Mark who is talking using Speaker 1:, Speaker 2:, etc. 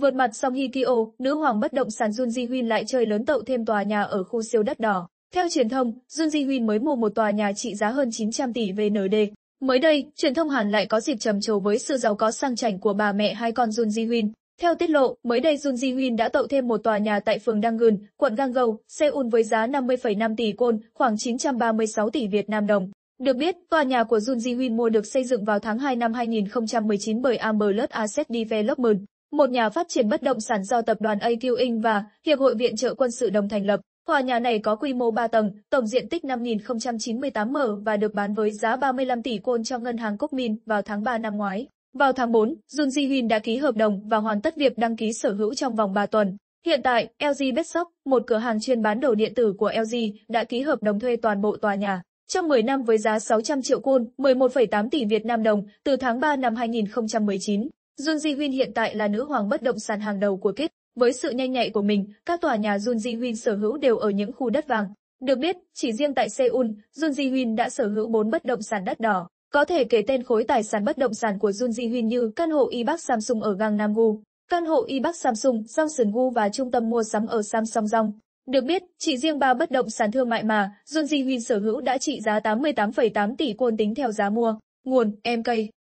Speaker 1: Vượt mặt xong Hikio, nữ hoàng bất động sản Jun Ji Huyên lại chơi lớn tậu thêm tòa nhà ở khu siêu đất đỏ. Theo truyền thông, Jun Ji Huyên mới mua một tòa nhà trị giá hơn 900 tỷ VND. Mới đây, truyền thông Hàn lại có dịp trầm trồ với sự giàu có sang chảnh của bà mẹ hai con Jun Ji Huyên. Theo tiết lộ, mới đây Jun Ji Huyên đã tậu thêm một tòa nhà tại phường Dangun, quận Gangneung, Seoul với giá 50,5 tỷ won, khoảng 936 tỷ Việt Nam đồng. Được biết, tòa nhà của Jun Ji Huyên mua được xây dựng vào tháng 2 năm 2019 bởi Amberlot Asset Development, một nhà phát triển bất động sản do tập đoàn Aqin và Hiệp hội Viện trợ quân sự đồng thành lập. Tòa nhà này có quy mô 3 tầng, tổng diện tích 5.098 m và được bán với giá 35 tỷ won cho ngân hàng Quốc Min vào tháng 3 năm ngoái. Vào tháng 4, Jun Ji Hyun đã ký hợp đồng và hoàn tất việc đăng ký sở hữu trong vòng 3 tuần. Hiện tại, LG Bestshop, một cửa hàng chuyên bán đồ điện tử của LG, đã ký hợp đồng thuê toàn bộ tòa nhà. Trong 10 năm với giá 600 triệu won, 11,8 tỷ Việt Nam đồng, từ tháng 3 năm 2019. Jun Ji Hyun hiện tại là nữ hoàng bất động sản hàng đầu của Kit. Với sự nhanh nhạy của mình, các tòa nhà Jun Ji Hyun sở hữu đều ở những khu đất vàng. Được biết, chỉ riêng tại Seoul, Jun Ji Hyun đã sở hữu 4 bất động sản đất đỏ. Có thể kể tên khối tài sản bất động sản của Jun Ji Hyun như căn hộ Y Bắc Samsung ở Gangnam Gu, căn hộ Y Bắc Samsung, Johnson Gu và trung tâm mua sắm ở Samsung Jong. Được biết, chỉ riêng ba bất động sản thương mại mà Jun Ji Hyun sở hữu đã trị giá 88,8 tỷ won tính theo giá mua. Nguồn: MK